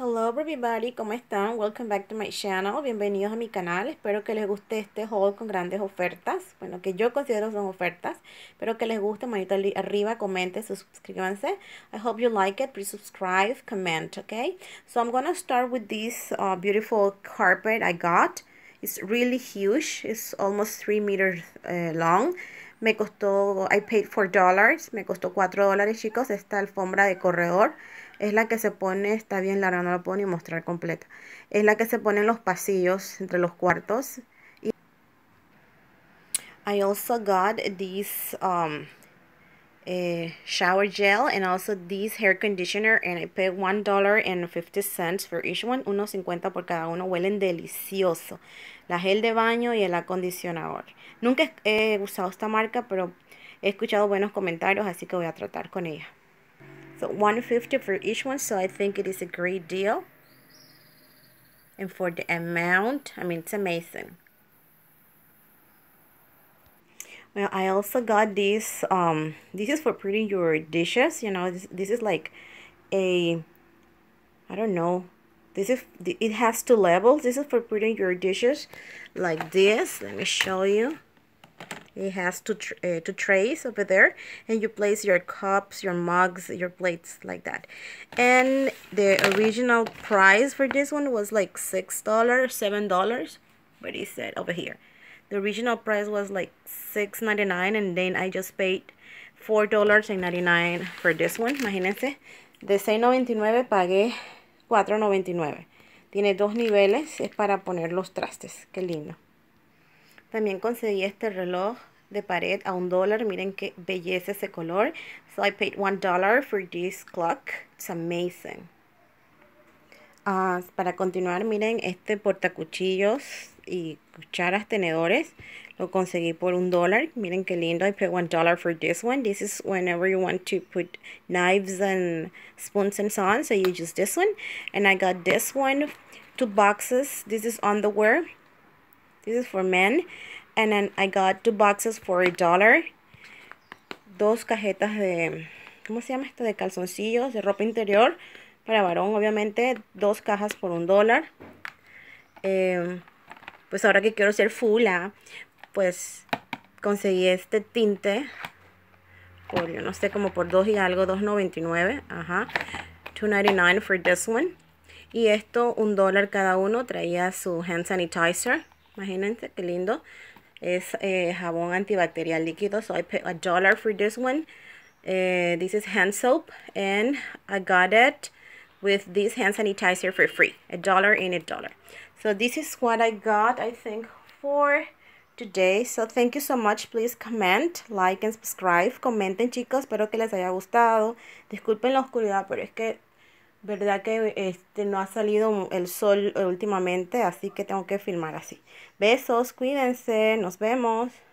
Hello everybody, ¿cómo están? Welcome back to my channel. Bienvenidos a mi canal. Espero que les guste este haul con grandes ofertas. Bueno, que yo considero son ofertas. Espero que les guste. Manito arriba, comenten, suscríbanse. I hope you like it. Please subscribe, comment, okay? So I'm gonna start with this uh, beautiful carpet I got. It's really huge. It's almost 3 meters eh, long. Me costó, I paid $4. Me costó 4 dólares, chicos, esta alfombra de corredor es la que se pone, está bien larga, no la puedo ni mostrar completa, es la que se pone en los pasillos entre los cuartos. I also got this um, eh, shower gel and also this hair conditioner and I paid $1.50 for each one, $1.50 por cada uno, huelen delicioso. La gel de baño y el acondicionador. Nunca he usado esta marca, pero he escuchado buenos comentarios, así que voy a tratar con ella. So 150 for each one, so I think it is a great deal. And for the amount, I mean, it's amazing. Well, I also got this, um, this is for putting your dishes, you know, this, this is like a, I don't know, this is, it has two levels. This is for putting your dishes like this. Let me show you it has two, tr uh, two trays over there and you place your cups your mugs your plates like that and the original price for this one was like six dollars seven dollars but it said over here the original price was like six ninety nine, and then I just paid four dollars and ninety nine for this one imagínense de 6.99 pagué 4.99 tiene dos niveles es para poner los trastes qué lindo También conseguí este reloj de pared a un dólar. Miren qué belleza ese color. So I paid one dollar for this clock. It's amazing. Ah, para continuar, miren este portacuchillos y cucharas, tenedores. Lo conseguí por un dólar. Miren qué lindo. I paid one dollar for this one. This is whenever you want to put knives and spoons and so on. So you use this one. And I got this one. Two boxes. This is underwear. This is for men. And then I got two boxes for a dollar. Dos cajetas de... ¿Cómo se llama esto? De calzoncillos, de ropa interior. Para varón, obviamente. Dos cajas por un dólar. Em, pues ahora que quiero ser fula, ah, pues conseguí este tinte. Por, yo no sé, como por dos y algo, 2.99. Ajá. 2.99 for this one. Y esto, un dólar cada uno, traía su hand sanitizer. Imagínense qué lindo. Es eh, jabón antibacterial líquido. So I paid a dollar for this one. Eh, this is hand soap. And I got it with this hand sanitizer for free. A dollar in a dollar. So this is what I got, I think, for today. So thank you so much. Please comment, like and subscribe. Comenten chicos, espero que les haya gustado. Disculpen la oscuridad, pero es que verdad que este no ha salido el sol últimamente, así que tengo que filmar así. Besos, cuídense, nos vemos.